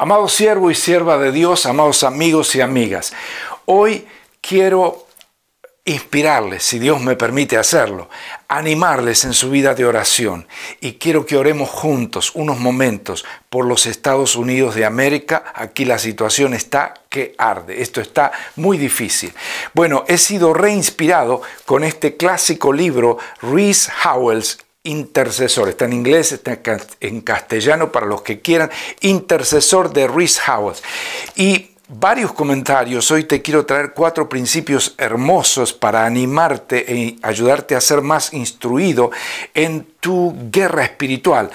Amado siervo y sierva de Dios, amados amigos y amigas, hoy quiero inspirarles, si Dios me permite hacerlo, animarles en su vida de oración. Y quiero que oremos juntos unos momentos por los Estados Unidos de América. Aquí la situación está que arde, esto está muy difícil. Bueno, he sido reinspirado con este clásico libro, Reese Howells, intercesor, está en inglés, está en castellano para los que quieran, intercesor de Rhys Howard Y varios comentarios, hoy te quiero traer cuatro principios hermosos para animarte y e ayudarte a ser más instruido en tu guerra espiritual.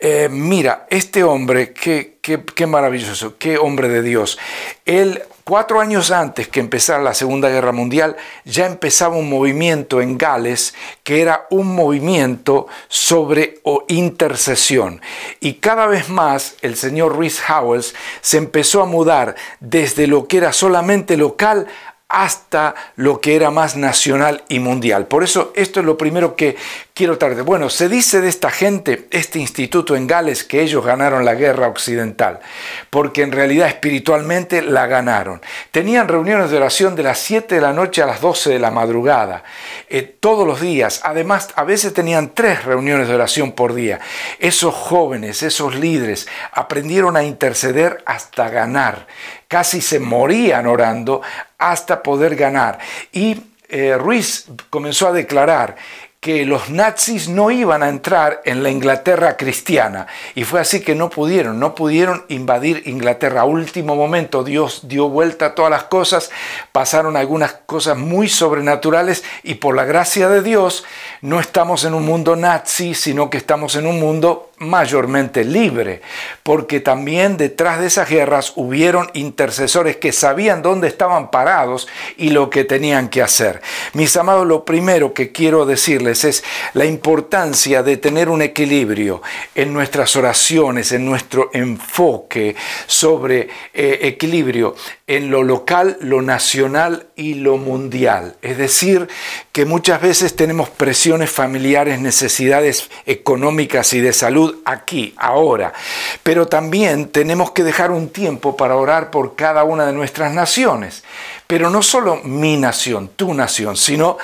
Eh, mira, este hombre, qué, qué, qué maravilloso, qué hombre de Dios. Él Cuatro años antes que empezara la Segunda Guerra Mundial, ya empezaba un movimiento en Gales que era un movimiento sobre o intercesión. Y cada vez más el señor Ruiz Howells se empezó a mudar desde lo que era solamente local hasta lo que era más nacional y mundial. Por eso esto es lo primero que quiero tratar. Bueno, se dice de esta gente, este instituto en Gales, que ellos ganaron la guerra occidental, porque en realidad espiritualmente la ganaron. Tenían reuniones de oración de las 7 de la noche a las 12 de la madrugada, eh, todos los días. Además, a veces tenían tres reuniones de oración por día. Esos jóvenes, esos líderes, aprendieron a interceder hasta ganar. Casi se morían orando hasta poder ganar. Y eh, Ruiz comenzó a declarar que los nazis no iban a entrar en la Inglaterra cristiana. Y fue así que no pudieron, no pudieron invadir Inglaterra. A último momento Dios dio vuelta a todas las cosas, pasaron algunas cosas muy sobrenaturales y por la gracia de Dios no estamos en un mundo nazi, sino que estamos en un mundo mayormente libre, porque también detrás de esas guerras hubieron intercesores que sabían dónde estaban parados y lo que tenían que hacer. Mis amados, lo primero que quiero decirles es la importancia de tener un equilibrio en nuestras oraciones, en nuestro enfoque sobre eh, equilibrio en lo local, lo nacional y lo mundial. Es decir, que muchas veces tenemos presiones familiares, necesidades económicas y de salud aquí, ahora. Pero también tenemos que dejar un tiempo para orar por cada una de nuestras naciones. Pero no solo mi nación, tu nación, sino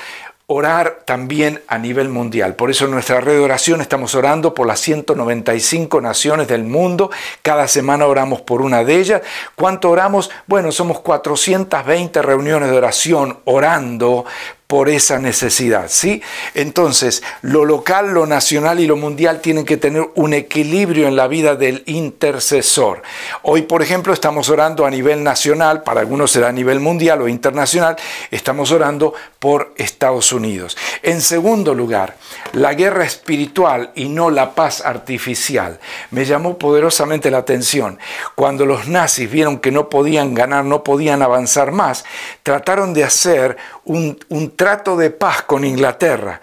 orar también a nivel mundial. Por eso en nuestra red de oración estamos orando por las 195 naciones del mundo. Cada semana oramos por una de ellas. ¿Cuánto oramos? Bueno, somos 420 reuniones de oración orando por esa necesidad, ¿sí? Entonces, lo local, lo nacional y lo mundial tienen que tener un equilibrio en la vida del intercesor. Hoy, por ejemplo, estamos orando a nivel nacional, para algunos será a nivel mundial o internacional, estamos orando por Estados Unidos. En segundo lugar, la guerra espiritual y no la paz artificial. Me llamó poderosamente la atención cuando los nazis vieron que no podían ganar, no podían avanzar más, trataron de hacer un, un trato de paz con Inglaterra.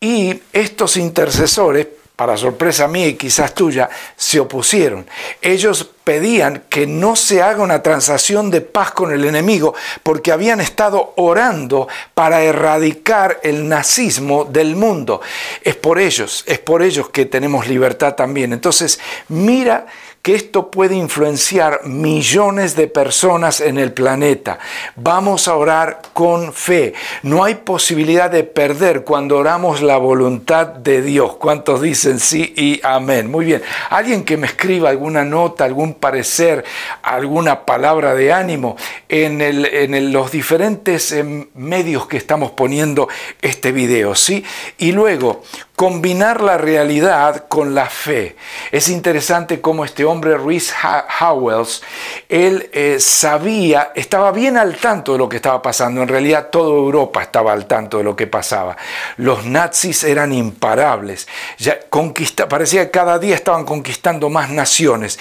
Y estos intercesores, para sorpresa mía y quizás tuya, se opusieron. Ellos pedían que no se haga una transacción de paz con el enemigo porque habían estado orando para erradicar el nazismo del mundo. Es por ellos, es por ellos que tenemos libertad también. Entonces, mira que esto puede influenciar millones de personas en el planeta. Vamos a orar con fe. No hay posibilidad de perder cuando oramos la voluntad de Dios. ¿Cuántos dicen sí y amén? Muy bien. Alguien que me escriba alguna nota, algún parecer, alguna palabra de ánimo en, los diferentes em, medios que estamos poniendo este video, ¿sí? Y luego, combinar la realidad con la fe. Es interesante cómo este hombre, Ruiz Howells, él eh, sabía, estaba bien al tanto de lo que estaba pasando. En realidad, toda Europa estaba al tanto de lo que pasaba. Los nazis eran imparables. Ya conquista, parecía que cada día estaban conquistando más naciones.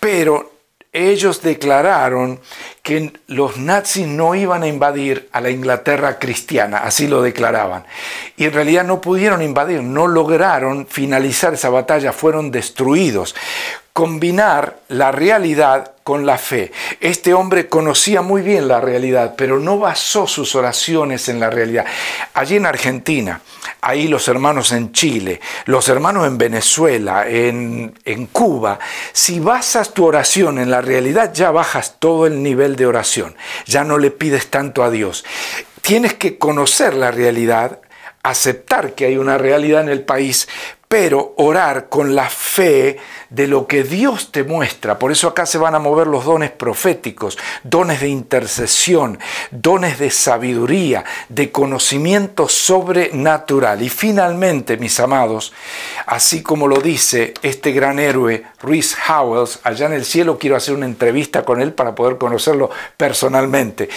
Pero ellos declararon que los nazis no iban a invadir a la Inglaterra cristiana, así lo declaraban. Y en realidad no pudieron invadir, no lograron finalizar esa batalla, fueron destruidos combinar la realidad con la fe. Este hombre conocía muy bien la realidad, pero no basó sus oraciones en la realidad. Allí en Argentina, ahí los hermanos en Chile, los hermanos en Venezuela, en, en Cuba, si basas tu oración en la realidad, ya bajas todo el nivel de oración, ya no le pides tanto a Dios. Tienes que conocer la realidad, aceptar que hay una realidad en el país, pero orar con la fe de lo que Dios te muestra. Por eso acá se van a mover los dones proféticos, dones de intercesión, dones de sabiduría, de conocimiento sobrenatural. Y finalmente, mis amados, así como lo dice este gran héroe, Ruiz Howells, allá en el cielo quiero hacer una entrevista con él para poder conocerlo personalmente.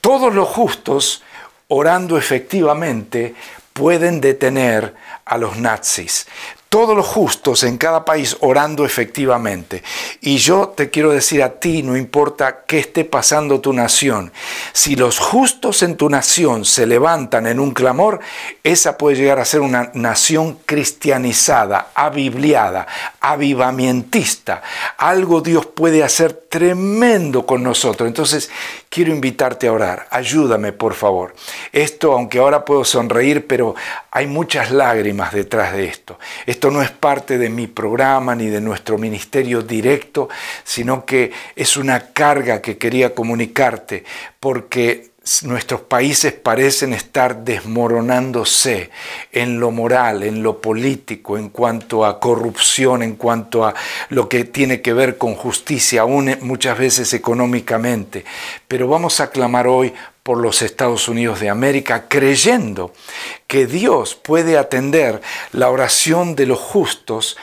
Todos los justos, orando efectivamente, pueden detener a los nazis. Todos los justos en cada país orando efectivamente. Y yo te quiero decir a ti, no importa qué esté pasando tu nación, si los justos en tu nación se levantan en un clamor, esa puede llegar a ser una nación cristianizada, abibliada, avivamientista. Algo Dios puede hacer tremendo con nosotros. Entonces, quiero invitarte a orar. Ayúdame, por favor. Esto, aunque ahora puedo sonreír, pero hay muchas lágrimas detrás de esto. Esto no es parte de mi programa ni de nuestro ministerio directo, sino que es una carga que quería comunicarte porque nuestros países parecen estar desmoronándose en lo moral, en lo político, en cuanto a corrupción, en cuanto a lo que tiene que ver con justicia, aún muchas veces económicamente. Pero vamos a clamar hoy por los Estados Unidos de América, creyendo que Dios puede atender la oración de los justos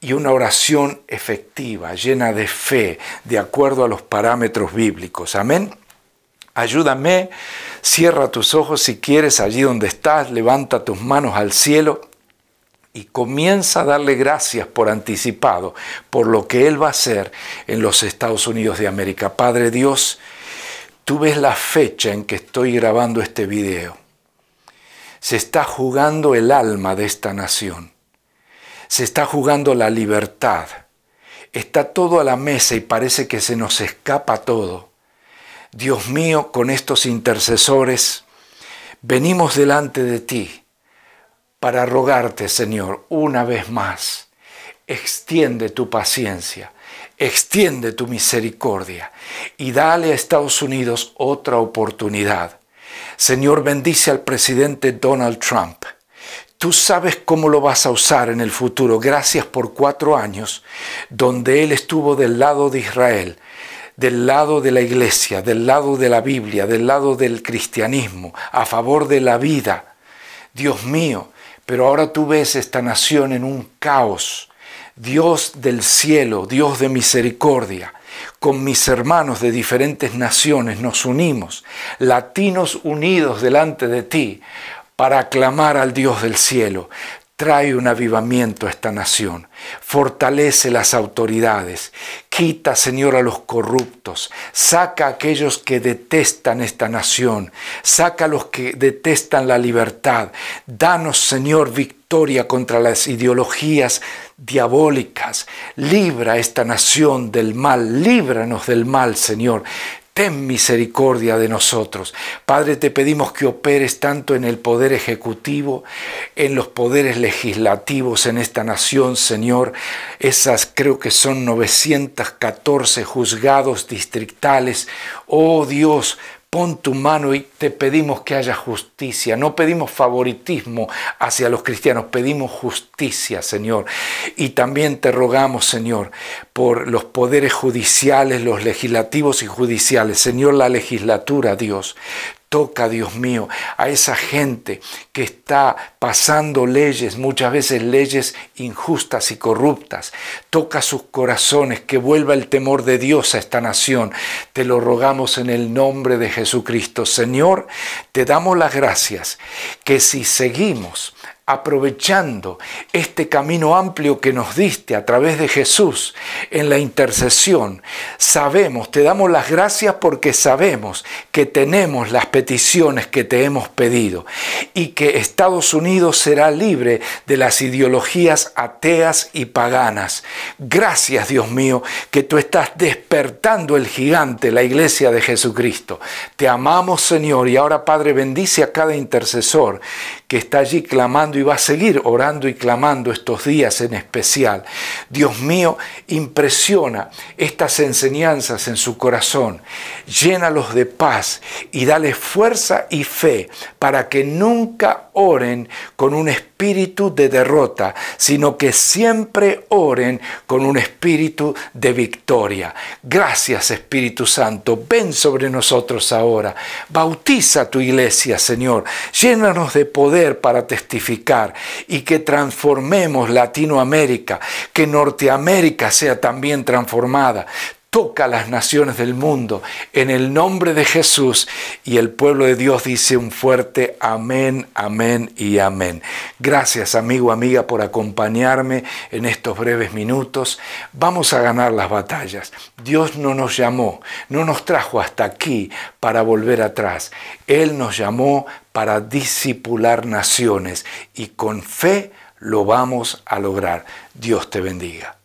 y una oración efectiva, llena de fe, de acuerdo a los parámetros bíblicos. Amén. Ayúdame, cierra tus ojos si quieres allí donde estás, levanta tus manos al cielo y comienza a darle gracias por anticipado, por lo que Él va a hacer en los Estados Unidos de América. Padre Dios, tú ves la fecha en que estoy grabando este video. Se está jugando el alma de esta nación. Se está jugando la libertad. Está todo a la mesa y parece que se nos escapa todo. Dios mío, con estos intercesores, venimos delante de ti para rogarte, Señor, una vez más, extiende tu paciencia, extiende tu misericordia y dale a Estados Unidos otra oportunidad. Señor, bendice al presidente Donald Trump. Tú sabes cómo lo vas a usar en el futuro. Gracias por cuatro años donde él estuvo del lado de Israel del lado de la iglesia, del lado de la Biblia, del lado del cristianismo, a favor de la vida. Dios mío, pero ahora tú ves esta nación en un caos. Dios del cielo, Dios de misericordia, con mis hermanos de diferentes naciones nos unimos, latinos unidos delante de ti, para aclamar al Dios del cielo trae un avivamiento a esta nación, fortalece las autoridades, quita, Señor, a los corruptos, saca a aquellos que detestan esta nación, saca a los que detestan la libertad, danos, Señor, victoria contra las ideologías diabólicas, libra esta nación del mal, líbranos del mal, Señor, ten misericordia de nosotros. Padre, te pedimos que operes tanto en el poder ejecutivo, en los poderes legislativos en esta nación, Señor. Esas creo que son 914 juzgados distritales. Oh Dios, pon tu mano y te pedimos que haya justicia. No pedimos favoritismo hacia los cristianos, pedimos justicia, Señor. Y también te rogamos, Señor, por los poderes judiciales, los legislativos y judiciales. Señor, la legislatura, Dios. Toca, Dios mío, a esa gente que está pasando leyes, muchas veces leyes injustas y corruptas. Toca sus corazones, que vuelva el temor de Dios a esta nación. Te lo rogamos en el nombre de Jesucristo. Señor, te damos las gracias que si seguimos aprovechando este camino amplio que nos diste a través de Jesús en la intercesión, sabemos, te damos las gracias porque sabemos que tenemos las peticiones que te hemos pedido y que Estados Unidos será libre de las ideologías ateas y paganas. Gracias, Dios mío, que tú estás despertando el gigante, la iglesia de Jesucristo. Te amamos, Señor, y ahora, Padre, bendice a cada intercesor que está allí clamando y va a seguir orando y clamando estos días en especial. Dios mío, impresiona estas enseñanzas en su corazón, llénalos de paz y dale fuerza y fe para que nunca oren con un espíritu espíritu de derrota, sino que siempre oren con un espíritu de victoria. Gracias Espíritu Santo, ven sobre nosotros ahora. Bautiza tu iglesia, Señor. Llénanos de poder para testificar y que transformemos Latinoamérica, que Norteamérica sea también transformada toca las naciones del mundo en el nombre de Jesús. Y el pueblo de Dios dice un fuerte amén, amén y amén. Gracias amigo, amiga, por acompañarme en estos breves minutos. Vamos a ganar las batallas. Dios no nos llamó, no nos trajo hasta aquí para volver atrás. Él nos llamó para disipular naciones y con fe lo vamos a lograr. Dios te bendiga.